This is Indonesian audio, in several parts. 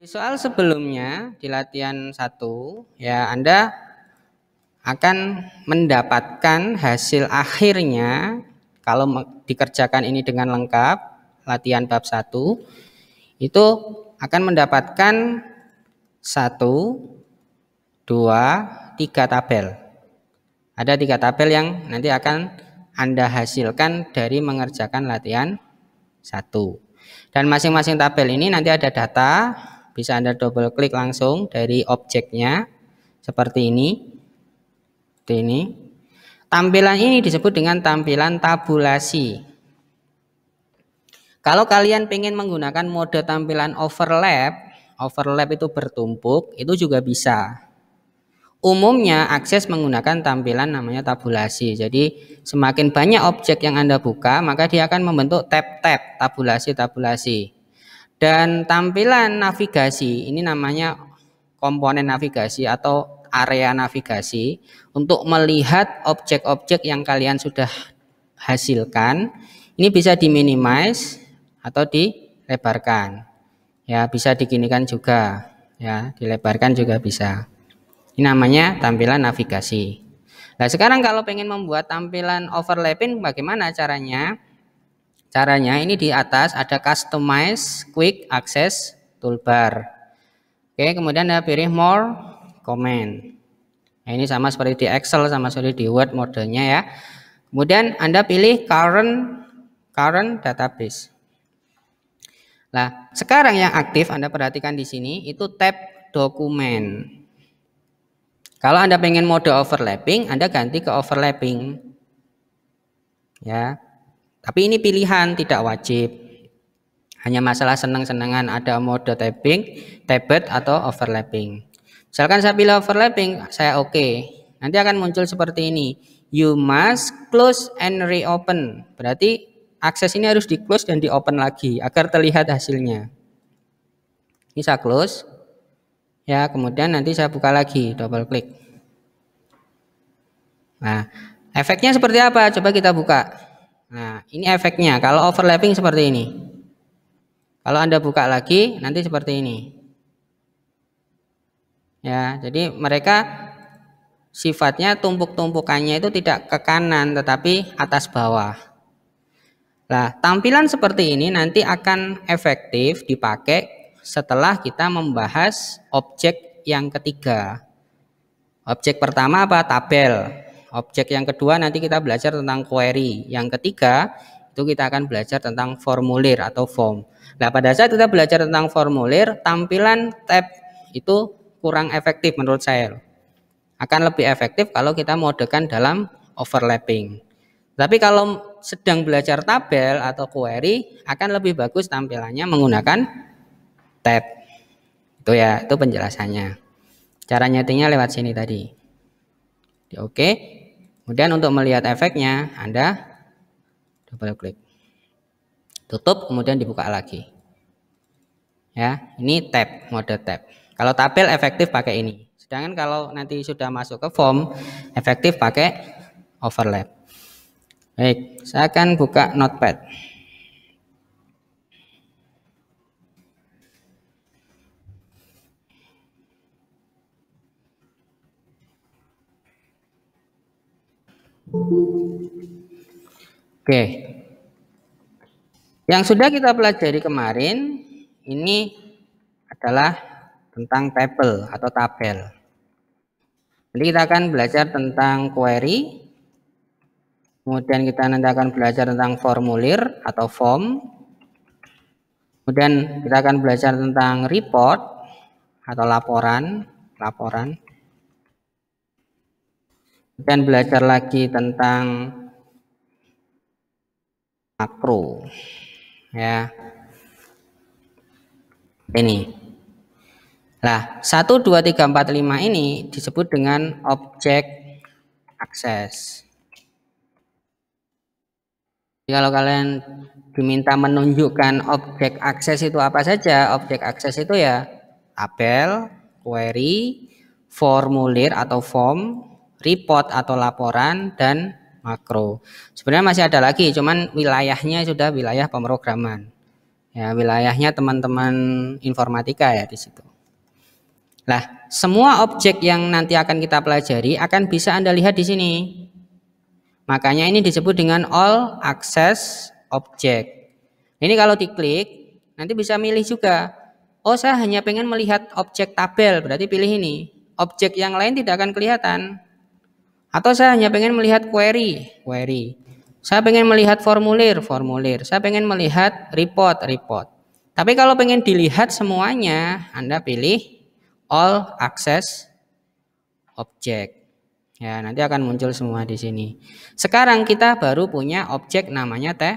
Di soal sebelumnya di latihan satu, ya Anda akan mendapatkan hasil akhirnya kalau dikerjakan ini dengan lengkap latihan bab satu itu akan mendapatkan satu, dua, tiga tabel. Ada tiga tabel yang nanti akan Anda hasilkan dari mengerjakan latihan satu. Dan masing-masing tabel ini nanti ada data bisa Anda double klik langsung dari objeknya seperti ini. Seperti ini. Tampilan ini disebut dengan tampilan tabulasi. Kalau kalian ingin menggunakan mode tampilan overlap, overlap itu bertumpuk, itu juga bisa. Umumnya akses menggunakan tampilan namanya tabulasi. Jadi semakin banyak objek yang Anda buka, maka dia akan membentuk tab-tab tabulasi-tabulasi. Dan tampilan navigasi, ini namanya komponen navigasi atau area navigasi untuk melihat objek-objek yang kalian sudah hasilkan. Ini bisa diminimize atau dilebarkan. Ya, bisa diginikan juga. Ya, dilebarkan juga bisa. Ini namanya tampilan navigasi. Nah, sekarang kalau pengen membuat tampilan overlapping bagaimana caranya? Caranya ini di atas ada customize quick access toolbar. Oke, kemudian ada pilih more command. Nah, ini sama seperti di Excel sama seperti di Word modelnya ya. Kemudian Anda pilih current current database. Nah, sekarang yang aktif Anda perhatikan di sini itu tab dokumen. Kalau Anda pengen mode overlapping, Anda ganti ke overlapping. Ya. Tapi ini pilihan, tidak wajib. Hanya masalah senang-senangan ada mode tapping, tabbed atau overlapping. Misalkan saya pilih overlapping, saya oke. Okay. Nanti akan muncul seperti ini. You must close and reopen. Berarti akses ini harus di close dan di open lagi agar terlihat hasilnya ini saya close ya kemudian nanti saya buka lagi double klik nah efeknya seperti apa coba kita buka Nah, ini efeknya. Kalau overlapping seperti ini. Kalau Anda buka lagi, nanti seperti ini. Ya, jadi mereka sifatnya tumpuk-tumpukannya itu tidak ke kanan tetapi atas bawah. Nah, tampilan seperti ini nanti akan efektif dipakai setelah kita membahas objek yang ketiga. Objek pertama apa? Tabel. Objek yang kedua nanti kita belajar tentang query. Yang ketiga itu kita akan belajar tentang formulir atau form. Nah pada saat kita belajar tentang formulir, tampilan tab itu kurang efektif menurut saya. Akan lebih efektif kalau kita modekan dalam overlapping. Tapi kalau sedang belajar tabel atau query akan lebih bagus tampilannya menggunakan tab. Itu ya, itu penjelasannya. Caranya nyetingnya lewat sini tadi. Oke, Kemudian untuk melihat efeknya, Anda double klik. Tutup kemudian dibuka lagi. Ya, ini tab, mode tab. Kalau tabel efektif pakai ini. Sedangkan kalau nanti sudah masuk ke form, efektif pakai overlap. Baik, saya akan buka notepad. Oke. Yang sudah kita pelajari kemarin ini adalah tentang table atau tabel. Jadi kita akan belajar tentang query. Kemudian kita nanti akan belajar tentang formulir atau form. Kemudian kita akan belajar tentang report atau laporan, laporan dan belajar lagi tentang makro. Ya. Ini. lah satu dua tiga empat lima ini disebut dengan objek akses. Kalau kalian diminta menunjukkan objek akses itu apa saja, objek akses itu ya tabel, query, formulir atau form, report atau laporan dan makro. Sebenarnya masih ada lagi, cuman wilayahnya sudah wilayah pemrograman. Ya, wilayahnya teman-teman informatika ya di situ. Lah semua objek yang nanti akan kita pelajari akan bisa Anda lihat di sini. Makanya ini disebut dengan all access object. Ini kalau diklik, nanti bisa milih juga. Oh, saya hanya pengen melihat objek tabel, berarti pilih ini. Objek yang lain tidak akan kelihatan. Atau saya hanya pengen melihat query, query. Saya pengen melihat formulir, formulir. Saya pengen melihat report, report. Tapi kalau pengen dilihat semuanya, Anda pilih all access object. Ya, nanti akan muncul semua di sini. Sekarang kita baru punya objek namanya teh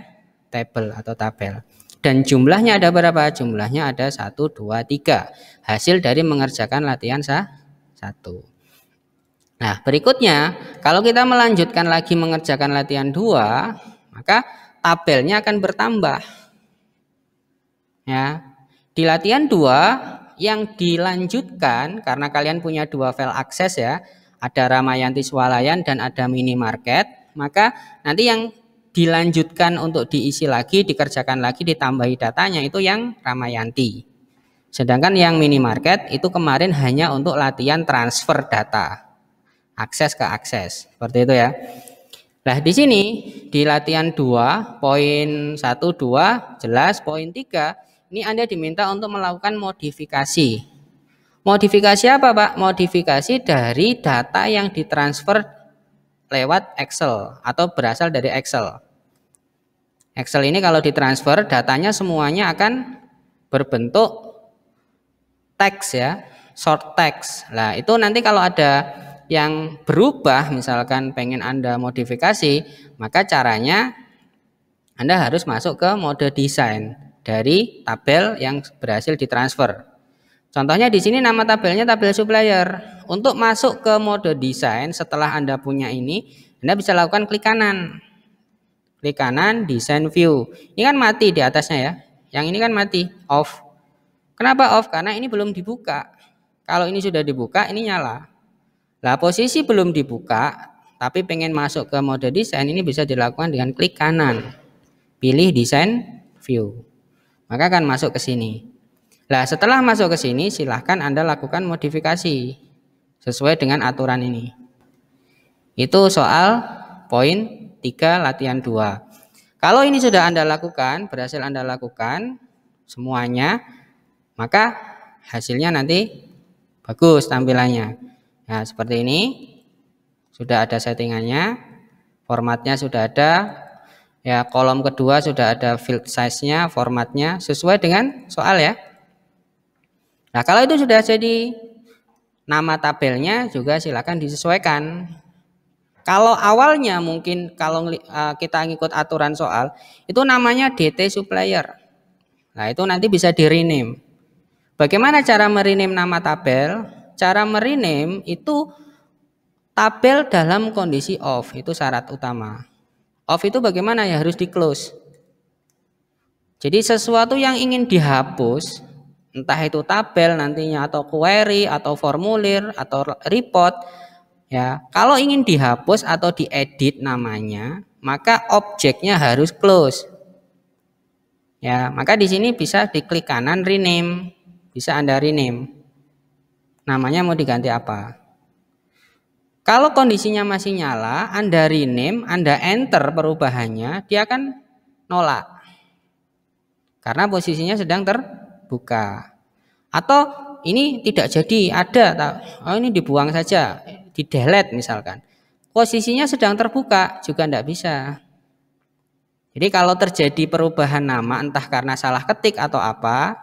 table atau tabel. Dan jumlahnya ada berapa? Jumlahnya ada 1, 2, 3. Hasil dari mengerjakan latihan sah 1. Nah, berikutnya, kalau kita melanjutkan lagi mengerjakan latihan 2, maka tabelnya akan bertambah. Ya. Di latihan 2 yang dilanjutkan karena kalian punya dua file akses ya, ada Ramayanti Swalayan dan ada minimarket, maka nanti yang dilanjutkan untuk diisi lagi, dikerjakan lagi, ditambahi datanya itu yang Ramayanti. Sedangkan yang minimarket itu kemarin hanya untuk latihan transfer data akses ke akses. Seperti itu ya. Nah, di sini di latihan 2, poin 1 2 jelas, poin 3 ini Anda diminta untuk melakukan modifikasi. Modifikasi apa, Pak? Modifikasi dari data yang ditransfer lewat Excel atau berasal dari Excel. Excel ini kalau ditransfer datanya semuanya akan berbentuk teks ya, short text. Nah, itu nanti kalau ada yang berubah, misalkan pengen Anda modifikasi, maka caranya Anda harus masuk ke mode desain dari tabel yang berhasil ditransfer. Contohnya di sini nama tabelnya tabel supplier. Untuk masuk ke mode desain setelah Anda punya ini, Anda bisa lakukan klik kanan. Klik kanan desain view. Ini kan mati di atasnya ya. Yang ini kan mati, off. Kenapa off? Karena ini belum dibuka. Kalau ini sudah dibuka, ini nyala. Nah, posisi belum dibuka, tapi pengen masuk ke mode desain ini bisa dilakukan dengan klik kanan. Pilih desain view. Maka akan masuk ke sini. Nah, setelah masuk ke sini, silahkan Anda lakukan modifikasi sesuai dengan aturan ini. Itu soal poin 3 latihan 2. Kalau ini sudah Anda lakukan, berhasil Anda lakukan semuanya, maka hasilnya nanti bagus tampilannya. Nah, seperti ini. Sudah ada settingannya. Formatnya sudah ada. Ya, kolom kedua sudah ada field size-nya, formatnya sesuai dengan soal ya. Nah, kalau itu sudah jadi nama tabelnya juga silakan disesuaikan. Kalau awalnya mungkin kalau eh, kita ngikut aturan soal, itu namanya DT supplier. Nah, itu nanti bisa di rename. Bagaimana cara merename nama tabel? cara merename itu tabel dalam kondisi off itu syarat utama. Off itu bagaimana ya harus di close. Jadi sesuatu yang ingin dihapus entah itu tabel nantinya atau query atau formulir atau report ya kalau ingin dihapus atau diedit namanya maka objeknya harus close ya maka di sini bisa diklik kanan rename bisa anda rename namanya mau diganti apa. Kalau kondisinya masih nyala, Anda rename, Anda enter perubahannya, dia akan nolak. Karena posisinya sedang terbuka. Atau ini tidak jadi, ada, oh ini dibuang saja, di delete misalkan. Posisinya sedang terbuka, juga tidak bisa. Jadi kalau terjadi perubahan nama entah karena salah ketik atau apa,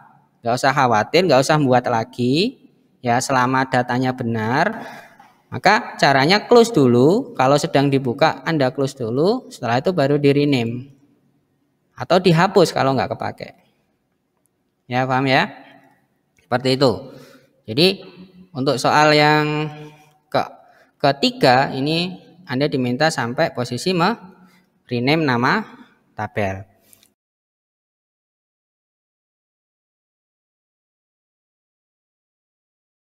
nggak usah khawatir, nggak usah buat lagi ya selama datanya benar maka caranya close dulu kalau sedang dibuka Anda close dulu setelah itu baru di rename atau dihapus kalau nggak kepake ya paham ya seperti itu jadi untuk soal yang ke ketiga ini Anda diminta sampai posisi me rename nama tabel